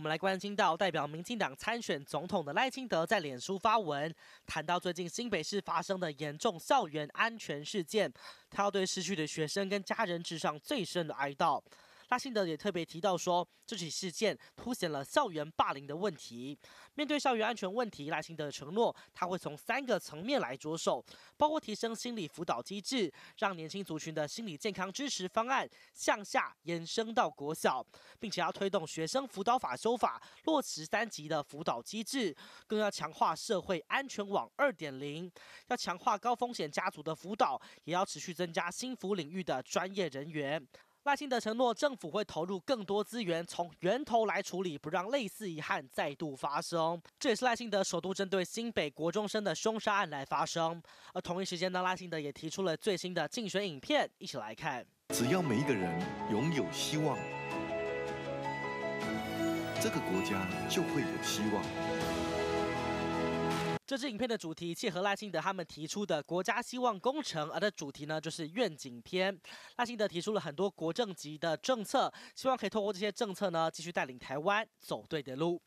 我们来关心到代表民进党参选总统的赖清德在脸书发文，谈到最近新北市发生的严重校园安全事件，他要对失去的学生跟家人致上最深的哀悼。拉辛德也特别提到说，这起事件凸显了校园霸凌的问题。面对校园安全问题，拉辛德承诺他会从三个层面来着手，包括提升心理辅导机制，让年轻族群的心理健康支持方案向下延伸到国小，并且要推动学生辅导法修法，落实三级的辅导机制，更要强化社会安全网二点零，要强化高风险家族的辅导，也要持续增加心辅领域的专业人员。赖信德承诺，政府会投入更多资源，从源头来处理，不让类似遗憾再度发生。这也是赖信德首度针对新北国中生的凶杀案来发声。而同一时间呢，赖信德也提出了最新的竞选影片，一起来看。只要每一个人拥有希望，这个国家就会有希望。这支影片的主题契合赖清德他们提出的“国家希望工程”，而的主题呢，就是愿景篇。赖清德提出了很多国政级的政策，希望可以透过这些政策呢，继续带领台湾走对的路。